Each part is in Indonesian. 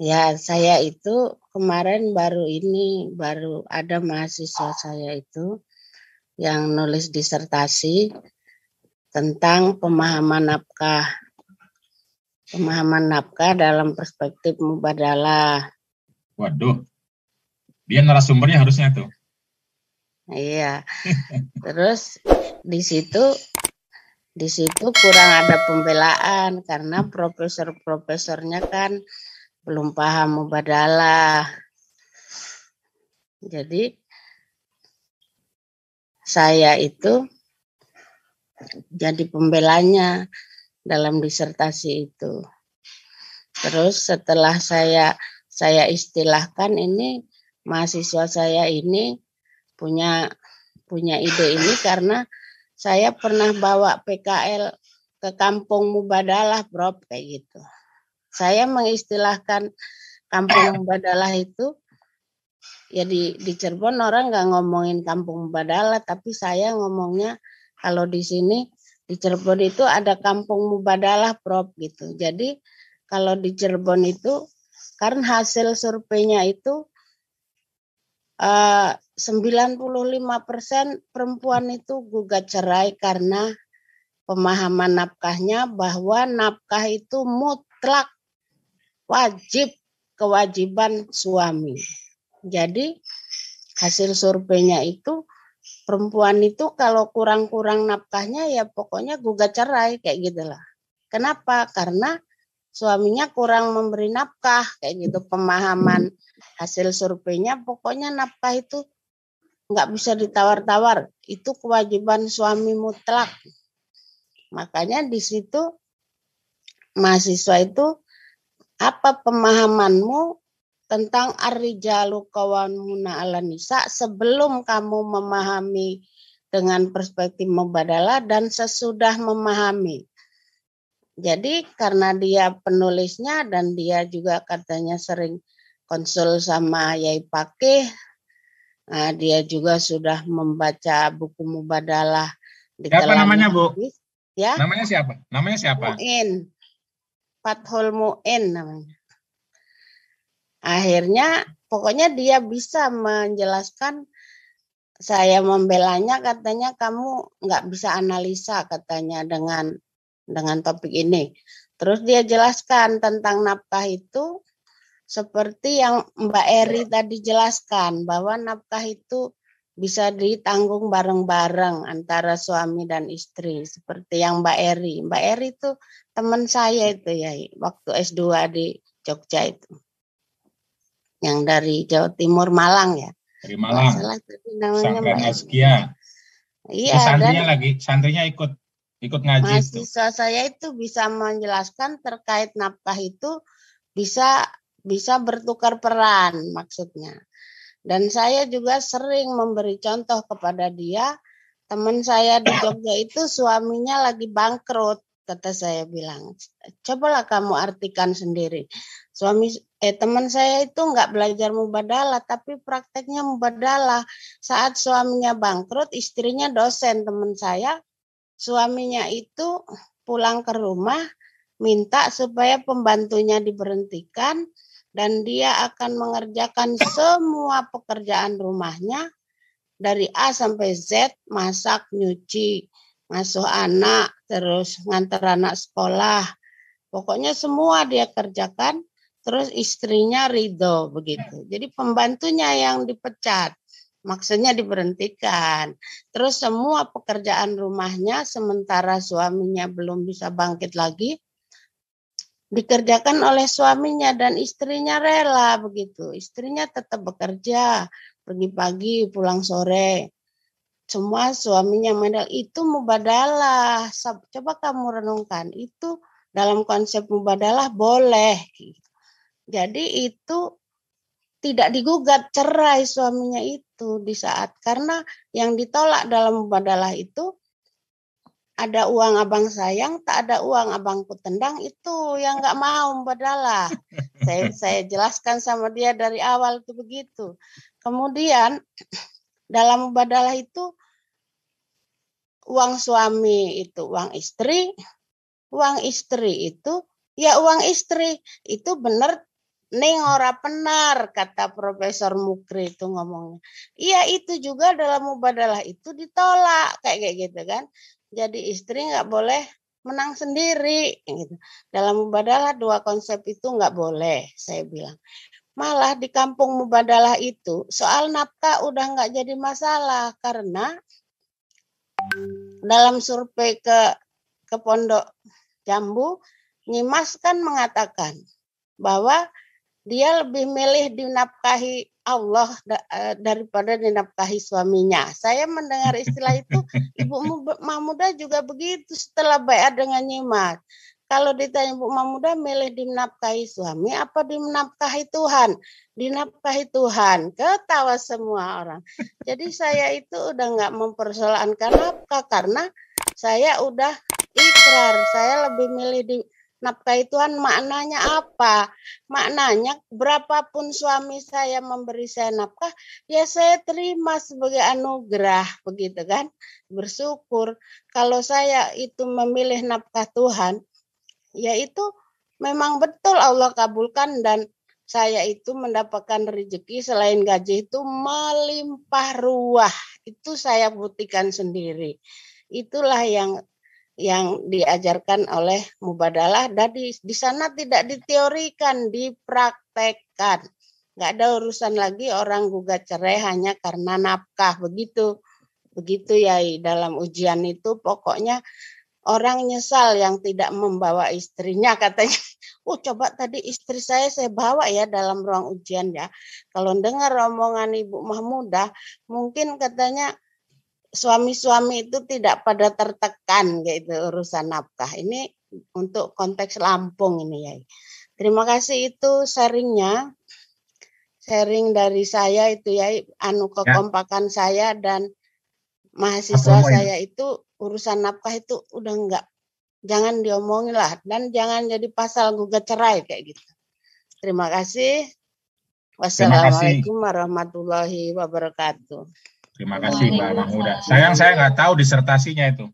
Ya, saya itu kemarin baru ini baru ada mahasiswa saya itu yang nulis disertasi tentang pemahaman nafkah. Pemahaman nafkah dalam perspektif mubadalah. Waduh. Dia narasumbernya harusnya tuh. Iya. Terus di situ di situ kurang ada pembelaan karena profesor-profesornya kan belum paham mubadalah. Jadi saya itu jadi pembelanya dalam disertasi itu. Terus setelah saya saya istilahkan ini mahasiswa saya ini punya punya ide ini karena saya pernah bawa PKL ke kampung Mubadalah, Bro, kayak gitu saya mengistilahkan kampung badalah itu ya di di Cirebon orang nggak ngomongin kampung badalah tapi saya ngomongnya kalau di sini di Cirebon itu ada kampung mubadalah prop gitu jadi kalau di Cirebon itu karena hasil surveinya itu eh, 95% perempuan itu gugat cerai karena pemahaman nafkahnya bahwa nafkah itu mutlak wajib kewajiban suami. Jadi hasil surveinya itu perempuan itu kalau kurang-kurang nafkahnya ya pokoknya gugat cerai kayak gitulah. Kenapa? Karena suaminya kurang memberi nafkah kayak gitu pemahaman hasil surveinya pokoknya nafkah itu nggak bisa ditawar-tawar itu kewajiban suami mutlak makanya di situ mahasiswa itu apa pemahamanmu tentang arrijalu kawanmuna ala nisa sebelum kamu memahami dengan perspektif mubadalah dan sesudah memahami. Jadi karena dia penulisnya dan dia juga katanya sering konsul sama Yai Pakih, nah dia juga sudah membaca buku mubadalah. siapa namanya Bu? ya. Namanya siapa? Namanya siapa? Muin. Fathol n namanya. Akhirnya pokoknya dia bisa menjelaskan saya membelanya katanya kamu nggak bisa analisa katanya dengan dengan topik ini. Terus dia jelaskan tentang nafkah itu seperti yang Mbak Eri tadi jelaskan bahwa nafkah itu bisa ditanggung bareng-bareng antara suami dan istri seperti yang Mbak Eri. Mbak Eri itu teman saya itu ya waktu S2 di Jogja itu. Yang dari Jawa Timur Malang ya. Dari Malang. Salah tadi namanya Mbak Askia. Iya, santrinya lagi, santrinya ikut ikut ngaji mahasiswa itu. saya itu bisa menjelaskan terkait nafkah itu bisa bisa bertukar peran maksudnya. Dan saya juga sering memberi contoh kepada dia, teman saya di Jogja itu suaminya lagi bangkrut, kata saya bilang. Cobalah kamu artikan sendiri. Suami eh teman saya itu nggak belajar mubadalah, tapi prakteknya mubadalah. Saat suaminya bangkrut, istrinya dosen teman saya. Suaminya itu pulang ke rumah minta supaya pembantunya diberhentikan dan dia akan mengerjakan semua pekerjaan rumahnya dari A sampai Z, masak, nyuci, masuk anak, terus ngantar anak sekolah. Pokoknya semua dia kerjakan, terus istrinya ridho begitu. Jadi pembantunya yang dipecat, maksudnya diberhentikan. Terus semua pekerjaan rumahnya sementara suaminya belum bisa bangkit lagi, dikerjakan oleh suaminya dan istrinya rela begitu. Istrinya tetap bekerja, pergi pagi, pulang sore. Semua suaminya modal itu mubadalah. Coba kamu renungkan, itu dalam konsep mubadalah boleh. Jadi itu tidak digugat cerai suaminya itu di saat karena yang ditolak dalam mubadalah itu ada uang abang sayang, tak ada uang abangku tendang itu yang nggak mau berdalah. saya saya jelaskan sama dia dari awal itu begitu. Kemudian dalam badalah itu uang suami itu uang istri, uang istri itu ya uang istri itu benar Neng ora benar kata Profesor Mukri itu ngomongnya. Iya itu juga dalam mubadalah itu ditolak kayak kayak gitu kan jadi istri nggak boleh menang sendiri gitu. dalam mubadalah dua konsep itu nggak boleh saya bilang malah di kampung mubadalah itu soal nafkah udah nggak jadi masalah karena dalam survei ke ke pondok jambu Nyimas kan mengatakan bahwa dia lebih milih dinapkahi Allah eh, daripada dinapkahi suaminya. Saya mendengar istilah itu, Ibu Mahmuda juga begitu setelah bayar dengan nyimak. Kalau ditanya Bu Mahmuda milih dinapkahi suami apa dinapkahi Tuhan? Dinapkahi Tuhan. Ketawa semua orang. Jadi saya itu udah nggak mempersoalkan apa? karena saya udah ikrar. Saya lebih milih di, itu Tuhan maknanya apa? Maknanya berapapun suami saya memberi saya nafkah, ya saya terima sebagai anugerah, begitu kan? Bersyukur kalau saya itu memilih nafkah Tuhan, yaitu memang betul Allah kabulkan dan saya itu mendapatkan rezeki selain gaji itu melimpah ruah. Itu saya buktikan sendiri. Itulah yang yang diajarkan oleh mubadalah dan di, di sana tidak diteorikan, dipraktekkan. Nggak ada urusan lagi orang gugat cerai hanya karena nafkah begitu. Begitu ya dalam ujian itu pokoknya orang nyesal yang tidak membawa istrinya katanya. Oh coba tadi istri saya saya bawa ya dalam ruang ujian ya. Kalau dengar omongan Ibu Mahmudah mungkin katanya suami-suami itu tidak pada tertekan gitu urusan nafkah. Ini untuk konteks Lampung ini ya. Terima kasih itu sharingnya. Sharing dari saya itu anu ya anu kekompakan ya. saya dan mahasiswa Apa saya itu urusan nafkah itu udah enggak jangan diomongin lah dan jangan jadi pasal gugat cerai kayak gitu. Terima kasih. Wassalamualaikum warahmatullahi wabarakatuh. Terima kasih Mbak Mahmuda. Sayang saya nggak tahu disertasinya itu.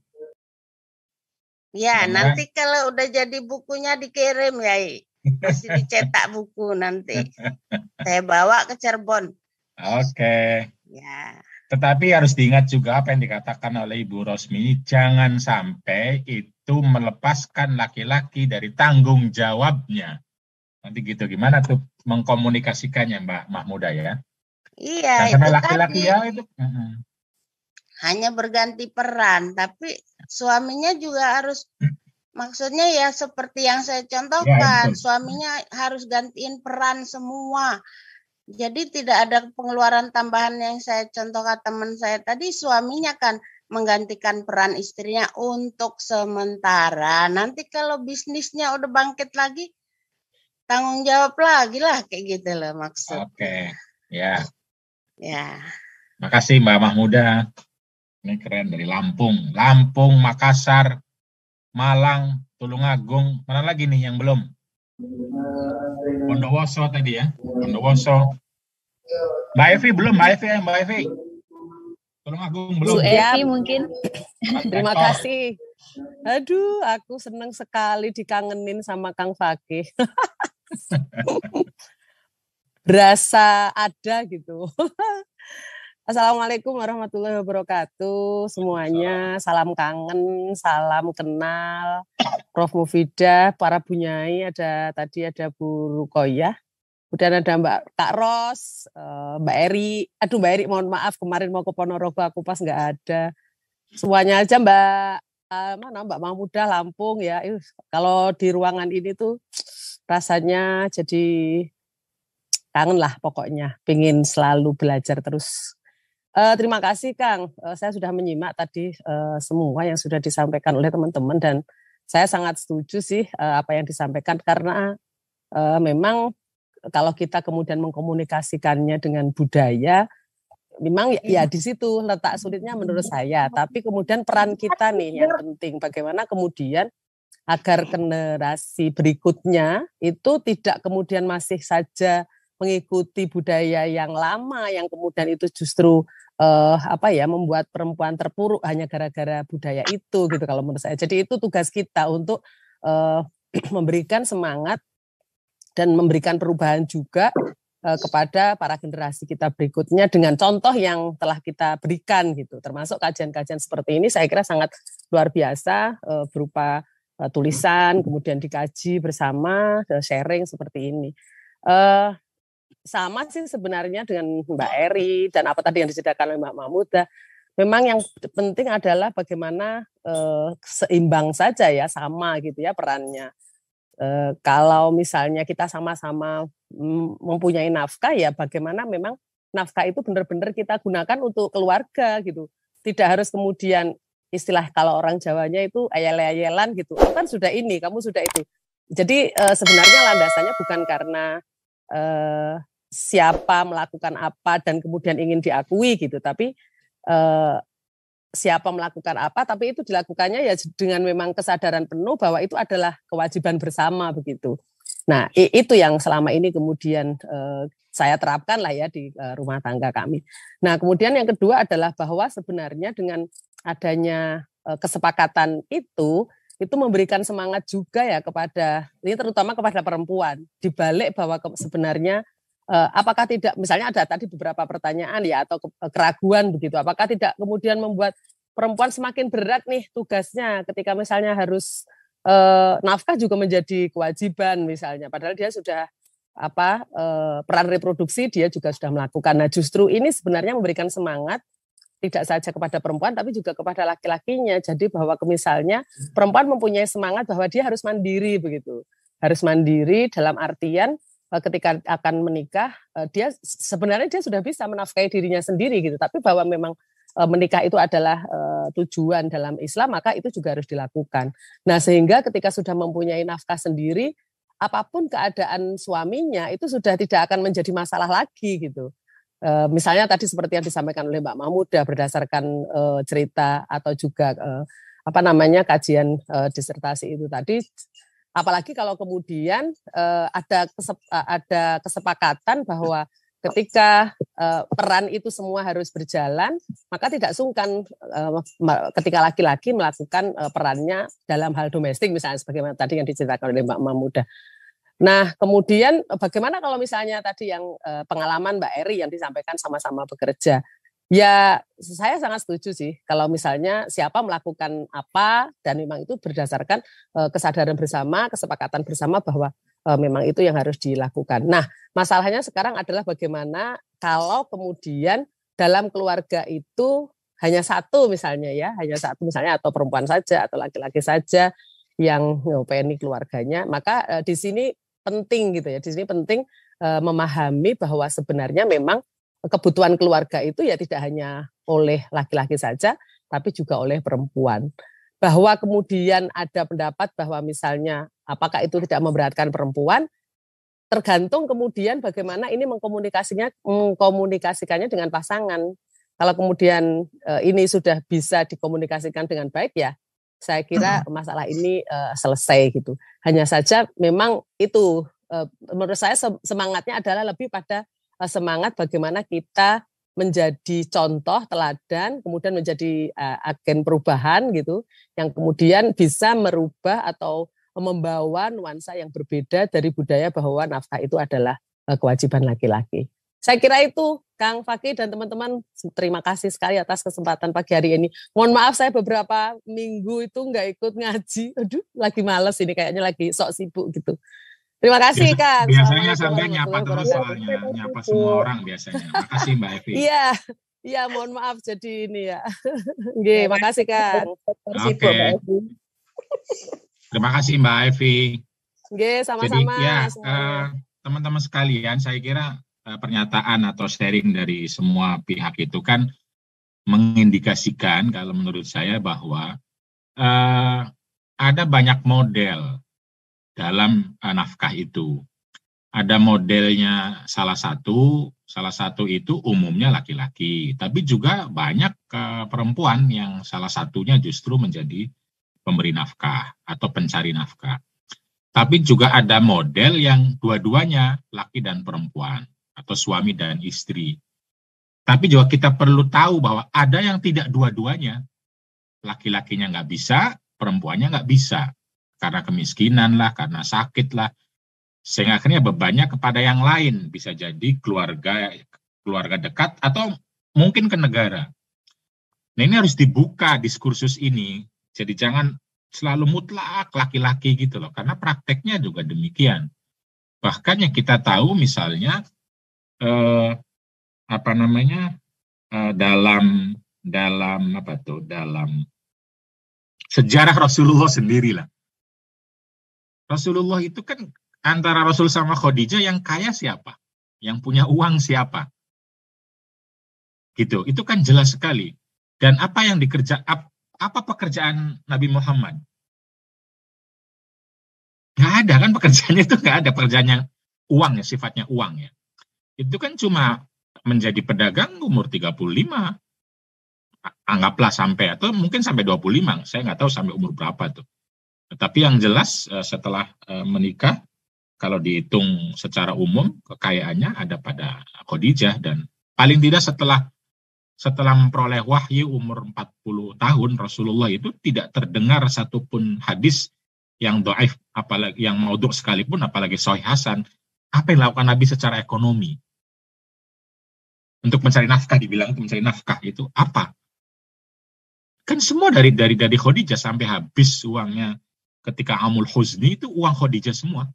Ya, iya. nanti kalau udah jadi bukunya dikirim ya, masih dicetak buku nanti. Saya bawa ke Cirebon. Oke. Okay. Ya. Tetapi harus diingat juga apa yang dikatakan oleh Ibu Rosmi, jangan sampai itu melepaskan laki-laki dari tanggung jawabnya. Nanti gitu, gimana tuh mengkomunikasikannya Mbak Mahmuda ya? Iya, nah, itu laki-laki tadi. ya itu. Uh-huh. Hanya berganti peran, tapi suaminya juga harus maksudnya ya seperti yang saya contohkan, ya, suaminya harus gantiin peran semua. Jadi tidak ada pengeluaran tambahan yang saya contohkan teman saya tadi suaminya kan menggantikan peran istrinya untuk sementara. Nanti kalau bisnisnya udah bangkit lagi tanggung jawab lagi lah kayak gitu loh maksudnya. Oke. Okay. Ya. Ya. Makasih Mbak Mahmuda. Ini keren dari Lampung, Lampung, Makassar, Malang, Tulungagung, mana lagi nih yang belum? Bondowoso tadi ya, Bondowoso. Mbak Evi belum, Mbak Evi, eh, Mbak Evi. Tulungagung belum. Bu iya. Evi mungkin. Terima kasih. Aduh, aku senang sekali dikangenin sama Kang Fakih. berasa ada gitu. Assalamualaikum warahmatullahi wabarakatuh semuanya. Salam kangen, salam kenal. Prof Mufida, para bunyai ada tadi ada Bu rukoya Kemudian ada Mbak Kak Ros, eh, Mbak Eri. Aduh Mbak Eri mohon maaf kemarin mau ke Ponorogo aku pas nggak ada. Semuanya aja Mbak eh, mana Mbak Mahmuda Lampung ya. kalau di ruangan ini tuh rasanya jadi kangen lah pokoknya pingin selalu belajar terus uh, terima kasih Kang uh, saya sudah menyimak tadi uh, semua yang sudah disampaikan oleh teman-teman dan saya sangat setuju sih uh, apa yang disampaikan karena uh, memang kalau kita kemudian mengkomunikasikannya dengan budaya memang ya, ya di situ letak sulitnya menurut saya tapi kemudian peran kita nih yang penting bagaimana kemudian agar generasi berikutnya itu tidak kemudian masih saja mengikuti budaya yang lama yang kemudian itu justru uh, apa ya membuat perempuan terpuruk hanya gara-gara budaya itu gitu kalau menurut saya. Jadi itu tugas kita untuk uh, memberikan semangat dan memberikan perubahan juga eh, kepada para generasi kita berikutnya dengan contoh yang telah kita berikan gitu. Termasuk kajian-kajian seperti ini saya kira sangat luar biasa berupa tulisan kemudian dikaji bersama sharing seperti ini sama sih sebenarnya dengan Mbak Eri dan apa tadi yang disediakan oleh Mbak Mahmuda. Memang yang penting adalah bagaimana eh, seimbang saja ya sama gitu ya perannya. Eh, kalau misalnya kita sama-sama mm, mempunyai nafkah ya bagaimana memang nafkah itu benar-benar kita gunakan untuk keluarga gitu. Tidak harus kemudian istilah kalau orang Jawanya itu ayel-ayelan gitu. Oh kan sudah ini, kamu sudah itu. Jadi eh, sebenarnya landasannya bukan karena eh, siapa melakukan apa dan kemudian ingin diakui gitu tapi eh, siapa melakukan apa tapi itu dilakukannya ya dengan memang kesadaran penuh bahwa itu adalah kewajiban bersama begitu nah itu yang selama ini kemudian eh, saya terapkan lah ya di eh, rumah tangga kami nah kemudian yang kedua adalah bahwa sebenarnya dengan adanya kesepakatan itu itu memberikan semangat juga ya kepada ini terutama kepada perempuan dibalik bahwa sebenarnya Eh, apakah tidak misalnya ada tadi beberapa pertanyaan ya atau eh, keraguan begitu apakah tidak kemudian membuat perempuan semakin berat nih tugasnya ketika misalnya harus eh, nafkah juga menjadi kewajiban misalnya padahal dia sudah apa e, peran reproduksi dia juga sudah melakukan nah justru ini sebenarnya memberikan semangat tidak saja kepada perempuan tapi juga kepada laki-lakinya jadi bahwa misalnya perempuan mempunyai semangat bahwa dia harus mandiri begitu harus mandiri dalam artian Eh, ketika akan menikah eh, dia sebenarnya dia sudah bisa menafkahi dirinya sendiri gitu tapi bahwa memang eh, menikah itu adalah tujuan dalam Islam maka itu juga harus dilakukan nah sehingga ketika sudah mempunyai nafkah sendiri apapun keadaan suaminya itu sudah tidak akan menjadi masalah lagi gitu misalnya tadi seperti yang disampaikan oleh Mbak Mahmuda berdasarkan cerita atau juga apa namanya kajian disertasi itu tadi Apalagi kalau kemudian uh, ada kesep, eh, ada kesepakatan bahwa ketika uh, peran itu semua harus berjalan, maka tidak sungkan uh, ketika laki-laki melakukan uh, perannya dalam hal domestik misalnya sebagaimana tadi yang diceritakan oleh Mbak Mamuda. Nah, kemudian bagaimana kalau misalnya tadi yang uh, pengalaman Mbak Eri yang disampaikan sama-sama bekerja. Ya, saya sangat setuju sih kalau misalnya siapa melakukan apa dan memang itu berdasarkan uh, kesadaran bersama, kesepakatan bersama bahwa uh, memang itu yang harus dilakukan. Nah, masalahnya sekarang adalah bagaimana kalau kemudian dalam keluarga itu hanya satu misalnya ya, hanya satu misalnya atau perempuan saja atau laki-laki saja yang ngopeni keluarganya, maka uh, di sini penting gitu ya. Di sini penting memahami bahwa sebenarnya memang kebutuhan keluarga itu ya tidak hanya oleh laki-laki saja, tapi juga oleh perempuan. Bahwa kemudian ada pendapat bahwa misalnya apakah itu tidak memberatkan perempuan, tergantung kemudian bagaimana ini mengkomunikasinya mengkomunikasikannya dengan pasangan. Kalau kemudian eh, ini sudah bisa dikomunikasikan dengan baik ya, saya kira masalah ini eh, selesai gitu. Hanya saja memang itu eh, menurut saya semangatnya adalah lebih pada Eh, semangat bagaimana kita menjadi contoh teladan, kemudian menjadi uh, agen perubahan gitu, yang kemudian bisa merubah atau membawa nuansa yang berbeda dari budaya bahwa nafkah itu adalah uh, kewajiban laki-laki. Saya kira itu Kang Fakih dan teman-teman terima kasih sekali atas kesempatan pagi hari ini. Mohon maaf saya beberapa minggu itu nggak ikut ngaji. Aduh, lagi males ini kayaknya lagi sok sibuk gitu. Terima kasih Biasa, Kang. Biasanya sampai nyapa terus soalnya, nyapa semua orang biasanya. Makasih Mbak Evi. Iya. Iya, mohon maaf jadi ini ya. Nggih, makasih Kak. Oke. Okay. Terima kasih Mbak Evi. Nggih, sama-sama. Jadi ya, eh, teman-teman sekalian, saya kira eh, pernyataan atau sharing dari semua pihak itu kan mengindikasikan kalau menurut saya bahwa uh, ada banyak model dalam uh, nafkah itu. Ada modelnya salah satu, salah satu itu umumnya laki-laki, tapi juga banyak uh, perempuan yang salah satunya justru menjadi pemberi nafkah atau pencari nafkah. Tapi juga ada model yang dua-duanya laki dan perempuan atau suami dan istri. Tapi juga kita perlu tahu bahwa ada yang tidak dua-duanya. Laki-lakinya nggak bisa, perempuannya nggak bisa karena kemiskinan lah, karena sakit lah, sehingga akhirnya bebannya kepada yang lain, bisa jadi keluarga keluarga dekat atau mungkin ke negara. Nah ini harus dibuka diskursus ini, jadi jangan selalu mutlak laki-laki gitu loh, karena prakteknya juga demikian. Bahkan yang kita tahu misalnya eh, apa namanya eh, dalam dalam apa tuh dalam sejarah Rasulullah sendirilah Rasulullah itu kan antara Rasul sama Khadijah yang kaya siapa? Yang punya uang siapa? Gitu. Itu kan jelas sekali. Dan apa yang dikerja apa pekerjaan Nabi Muhammad? Gak ada kan pekerjaannya itu gak ada pekerjaannya uang ya sifatnya uang ya. Itu kan cuma menjadi pedagang umur 35 anggaplah sampai atau mungkin sampai 25 saya nggak tahu sampai umur berapa tuh tapi yang jelas eh, setelah eh, menikah, kalau dihitung secara umum kekayaannya ada pada Khadijah dan paling tidak setelah setelah memperoleh wahyu umur 40 tahun Rasulullah itu tidak terdengar satupun hadis yang doaif apalagi yang mauduk sekalipun apalagi sahih hasan apa yang dilakukan Nabi secara ekonomi untuk mencari nafkah dibilang untuk mencari nafkah itu apa kan semua dari dari dari Khadijah sampai habis uangnya ketika Amul Huzni itu uang Khadijah semua.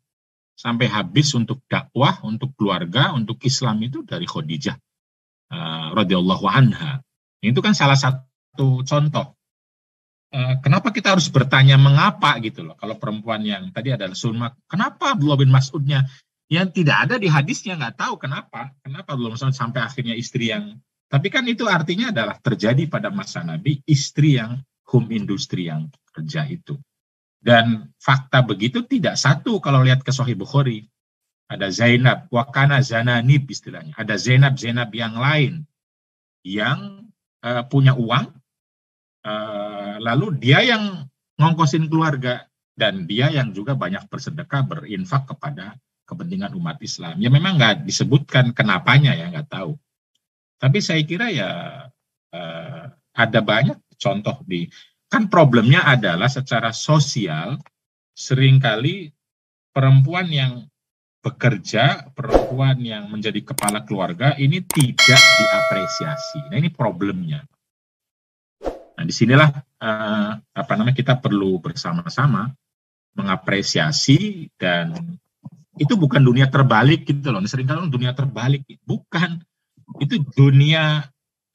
Sampai habis untuk dakwah, untuk keluarga, untuk Islam itu dari Khadijah. Uh, radhiyallahu anha. Itu kan salah satu contoh. Eh, kenapa kita harus bertanya mengapa gitu loh? Kalau perempuan yang tadi adalah Sulma, kenapa Abdullah bin Mas'udnya yang tidak ada di hadisnya nggak tahu kenapa? Kenapa belum sampai akhirnya istri yang? Tapi kan itu artinya adalah terjadi pada masa Nabi istri yang home industri yang kerja itu. Dan fakta begitu tidak satu kalau lihat ke Sahih Bukhari. Ada Zainab, Wakana Zananib istilahnya. Ada Zainab-Zainab yang lain yang uh, punya uang, uh, lalu dia yang ngongkosin keluarga dan dia yang juga banyak bersedekah berinfak kepada kepentingan umat Islam. Ya memang nggak disebutkan kenapanya ya nggak tahu. Tapi saya kira ya uh, ada banyak contoh di Kan problemnya adalah secara sosial seringkali perempuan yang bekerja, perempuan yang menjadi kepala keluarga ini tidak diapresiasi. Nah, ini problemnya. Nah, disinilah eh, apa namanya kita perlu bersama-sama mengapresiasi dan itu bukan dunia terbalik gitu loh. Nah, seringkali dunia terbalik bukan itu dunia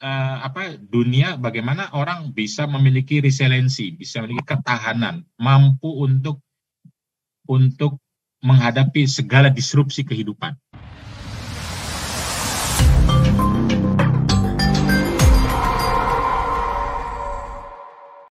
uh, apa dunia bagaimana orang bisa memiliki resiliensi, bisa memiliki ketahanan, mampu untuk untuk menghadapi segala disrupsi kehidupan.